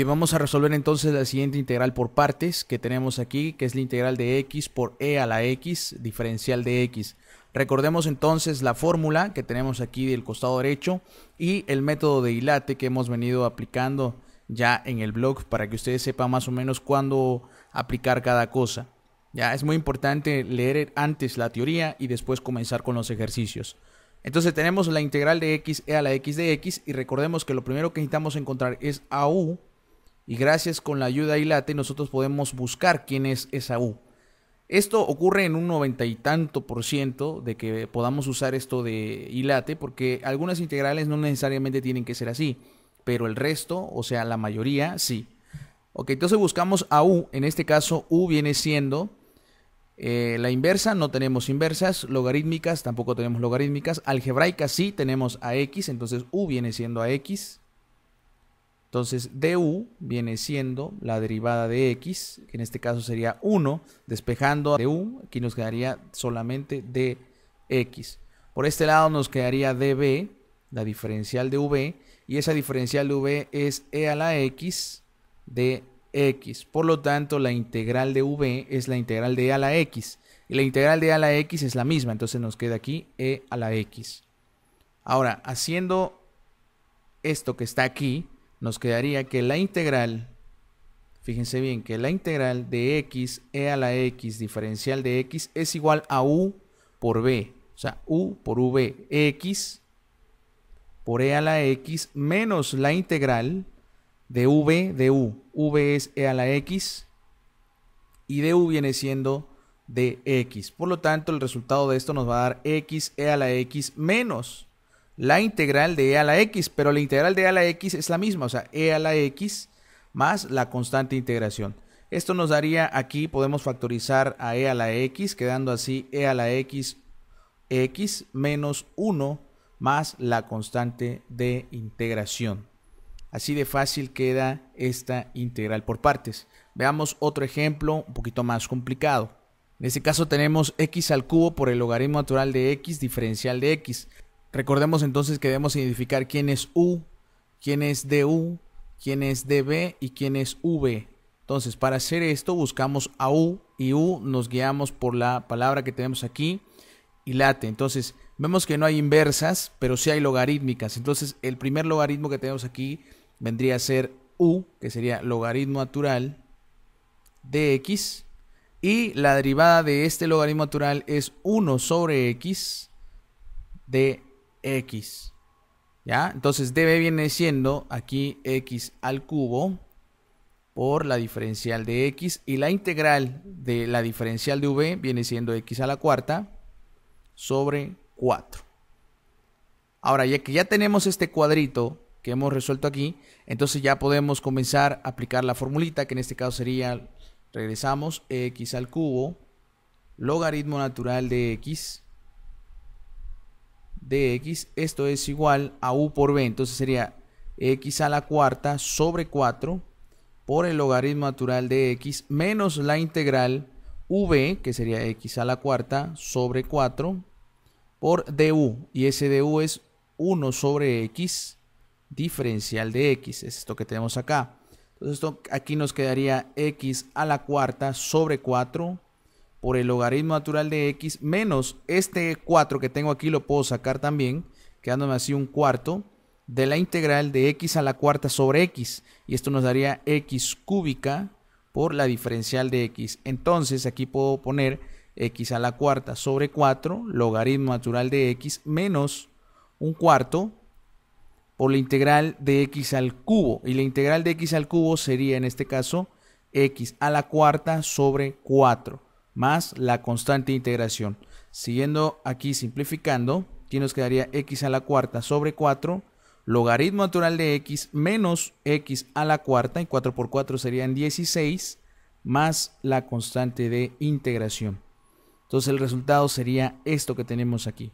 y vamos a resolver entonces la siguiente integral por partes que tenemos aquí, que es la integral de x por e a la x, diferencial de x. Recordemos entonces la fórmula que tenemos aquí del costado derecho y el método de hilate que hemos venido aplicando ya en el blog para que ustedes sepan más o menos cuándo aplicar cada cosa. Ya es muy importante leer antes la teoría y después comenzar con los ejercicios. Entonces tenemos la integral de x e a la x de x y recordemos que lo primero que necesitamos encontrar es a u y gracias con la ayuda de Ilate nosotros podemos buscar quién es esa U. Esto ocurre en un noventa y tanto por ciento de que podamos usar esto de Ilate porque algunas integrales no necesariamente tienen que ser así, pero el resto, o sea, la mayoría, sí. Ok, entonces buscamos a U, en este caso U viene siendo eh, la inversa, no tenemos inversas, logarítmicas tampoco tenemos logarítmicas, algebraicas sí tenemos a X, entonces U viene siendo a X. Entonces, du viene siendo la derivada de x, que en este caso sería 1, despejando a du, aquí nos quedaría solamente dx. Por este lado nos quedaría db, la diferencial de v, y esa diferencial de v es e a la x de x. Por lo tanto, la integral de v es la integral de e a la x. Y la integral de e a la x es la misma, entonces nos queda aquí e a la x. Ahora, haciendo esto que está aquí, nos quedaría que la integral, fíjense bien, que la integral de x e a la x diferencial de x es igual a u por b. O sea, u por v, x por e a la x menos la integral de v de u. v es e a la x y u viene siendo de x. Por lo tanto, el resultado de esto nos va a dar x e a la x menos la integral de e a la x, pero la integral de e a la x es la misma, o sea, e a la x más la constante de integración. Esto nos daría aquí, podemos factorizar a e a la x, quedando así e a la x, x menos 1 más la constante de integración. Así de fácil queda esta integral por partes. Veamos otro ejemplo un poquito más complicado. En este caso tenemos x al cubo por el logaritmo natural de x diferencial de x. Recordemos entonces que debemos identificar quién es U, quién es DU, quién es DB y quién es V. Entonces, para hacer esto buscamos a U y U nos guiamos por la palabra que tenemos aquí y late. Entonces, vemos que no hay inversas, pero sí hay logarítmicas. Entonces, el primer logaritmo que tenemos aquí vendría a ser U, que sería logaritmo natural de X. Y la derivada de este logaritmo natural es 1 sobre X de x. ¿Ya? Entonces db viene siendo aquí x al cubo por la diferencial de x y la integral de la diferencial de v viene siendo x a la cuarta sobre 4. Ahora, ya que ya tenemos este cuadrito que hemos resuelto aquí, entonces ya podemos comenzar a aplicar la formulita, que en este caso sería, regresamos, x al cubo, logaritmo natural de x, de x, esto es igual a u por b, entonces sería x a la cuarta sobre 4 por el logaritmo natural de x menos la integral v, que sería x a la cuarta sobre 4 por du, y ese du es 1 sobre x diferencial de x, es esto que tenemos acá. Entonces esto, aquí nos quedaría x a la cuarta sobre 4 por el logaritmo natural de x menos este 4 que tengo aquí lo puedo sacar también, quedándome así un cuarto de la integral de x a la cuarta sobre x. Y esto nos daría x cúbica por la diferencial de x. Entonces aquí puedo poner x a la cuarta sobre 4 logaritmo natural de x menos un cuarto por la integral de x al cubo. Y la integral de x al cubo sería en este caso x a la cuarta sobre 4 más la constante de integración. Siguiendo aquí simplificando, aquí nos quedaría x a la cuarta sobre 4, logaritmo natural de x menos x a la cuarta, y 4 por 4 serían 16, más la constante de integración. Entonces el resultado sería esto que tenemos aquí.